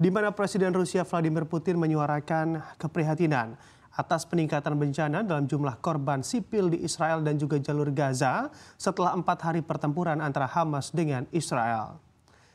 di mana Presiden Rusia Vladimir Putin menyuarakan keprihatinan atas peningkatan bencana dalam jumlah korban sipil di Israel dan juga jalur Gaza setelah empat hari pertempuran antara Hamas dengan Israel.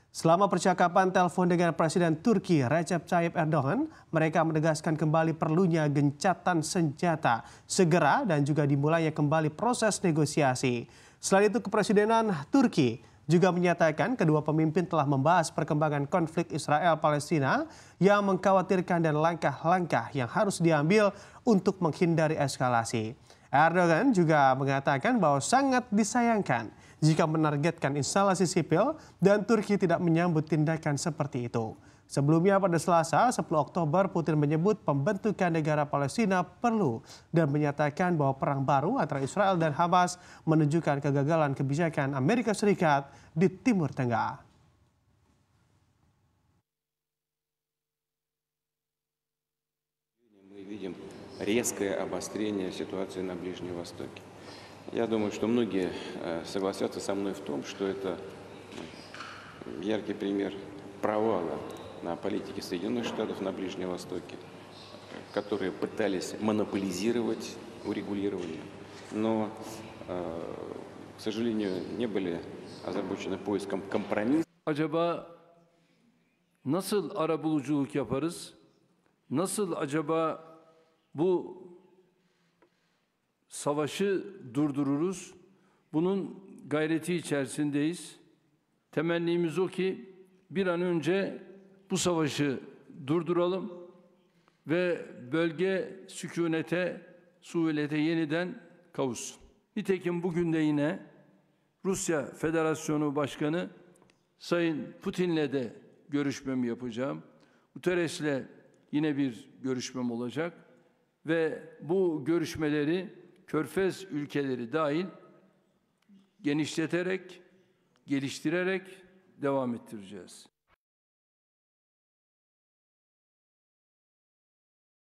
Selama percakapan telepon dengan Presiden Turki Recep Tayyip Erdogan, mereka menegaskan kembali perlunya gencatan senjata segera dan juga dimulainya kembali proses negosiasi. Selain itu, kepresidenan Turki juga menyatakan kedua pemimpin telah membahas perkembangan konflik Israel-Palestina yang mengkhawatirkan dan langkah-langkah yang harus diambil untuk menghindari eskalasi. Erdogan juga mengatakan bahwa sangat disayangkan jika menargetkan instalasi sipil dan Turki tidak menyambut tindakan seperti itu. Sebelumnya pada Selasa 10 Oktober Putin menyebut pembentukan negara Palestina perlu dan menyatakan bahwa perang baru antara Israel dan Hamas menunjukkan kegagalan kebijakan Amerika Serikat di Timur Tengah. резкое обострение ситуации на Ближнем Востоке. Я думаю, что многие э, согласятся со мной в том, что это яркий пример провала на политике Соединенных Штатов на Ближнем Востоке, которые пытались монополизировать урегулирование, но, э, к сожалению, не были озабочены поиском компромисса. Acaba nasıl arabuluculuk yaparız? Nasıl Bu savaşı durdururuz. Bunun gayreti içerisindeyiz. Temennimiz o ki bir an önce bu savaşı durduralım ve bölge sükunete, suvilete yeniden kavuşsun. Nitekim bugün de yine Rusya Federasyonu Başkanı Sayın Putin'le de görüşmemi yapacağım. Guterres'le yine bir görüşmem olacak ve bu görüşmeleri Körfez ülkeleri dahil genişleterek, geliştirerek devam ettireceğiz.